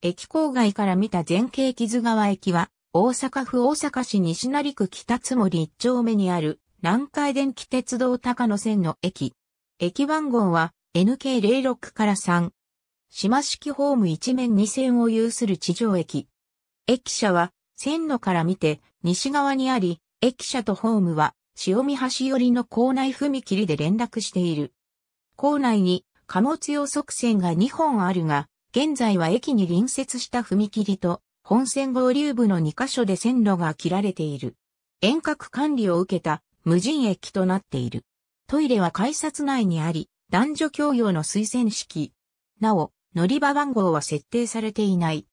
駅郊外から見た全景木津川駅は、大阪府大阪市西成区北津森一丁目にある、南海電気鉄道高野線の駅。駅番号は NK06 から3。島式ホーム一面二線を有する地上駅。駅舎は線路から見て西側にあり、駅舎とホームは潮見橋寄りの構内踏切で連絡している。構内に貨物用側線が2本あるが、現在は駅に隣接した踏切と本線合流部の2カ所で線路が切られている。遠隔管理を受けた無人駅となっている。トイレは改札内にあり、男女共用の推薦式。なお、乗り場番号は設定されていない。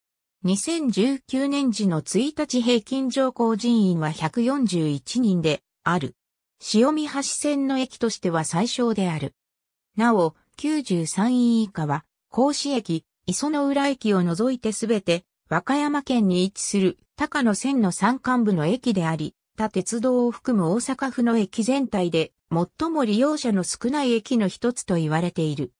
2019年時の1日平均乗降人員は141人である。潮見橋線の駅としては最小である。なお、93位以下は、甲子駅、磯の浦駅を除いてすべて、和歌山県に位置する高野線の山間部の駅であり、他鉄道を含む大阪府の駅全体で最も利用者の少ない駅の一つと言われている。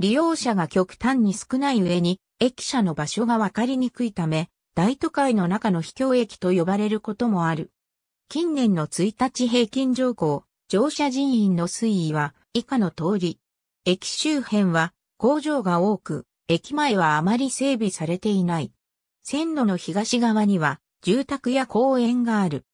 利用者が極端に少ない上に、駅舎の場所がわかりにくいため、大都会の中の秘境駅と呼ばれることもある。近年の1日平均乗降、乗車人員の推移は以下の通り。駅周辺は工場が多く、駅前はあまり整備されていない。線路の東側には住宅や公園がある。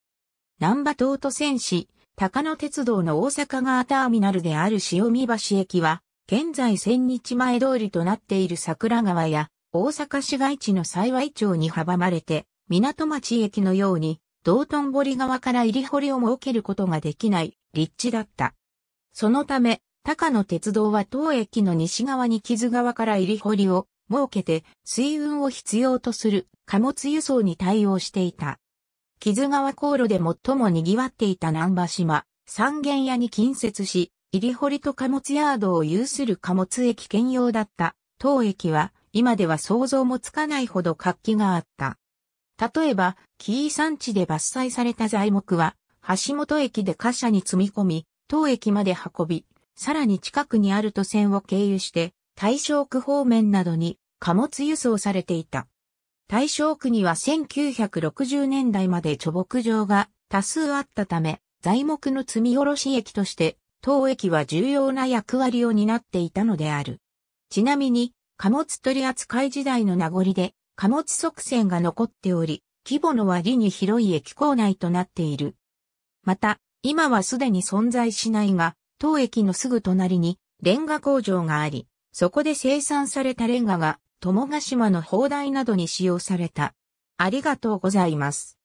南波東都線市、高野鉄道の大阪側ターミナルである塩見橋駅は、現在千日前通りとなっている桜川や大阪市街地の幸町に阻まれて、港町駅のように道頓堀側から入り堀を設けることができない立地だった。そのため、高野鉄道は当駅の西側に木津川から入り堀を設けて水運を必要とする貨物輸送に対応していた。木津川航路で最も賑わっていた南波島、三軒屋に近接し、入り堀と貨物ヤードを有する貨物駅兼用だった当駅は今では想像もつかないほど活気があった。例えば、紀伊山地で伐採された材木は、橋本駅で貨車に積み込み、当駅まで運び、さらに近くにある都線を経由して大正区方面などに貨物輸送されていた。大正区には1960年代まで貯木場が多数あったため、材木の積み下ろし駅として当駅は重要な役割を担っていたのである。ちなみに、貨物取扱い時代の名残で、貨物側線が残っており、規模の割に広い駅構内となっている。また、今はすでに存在しないが、当駅のすぐ隣にレンガ工場があり、そこで生産されたレンガが、友ヶ島の砲台などに使用された。ありがとうございます。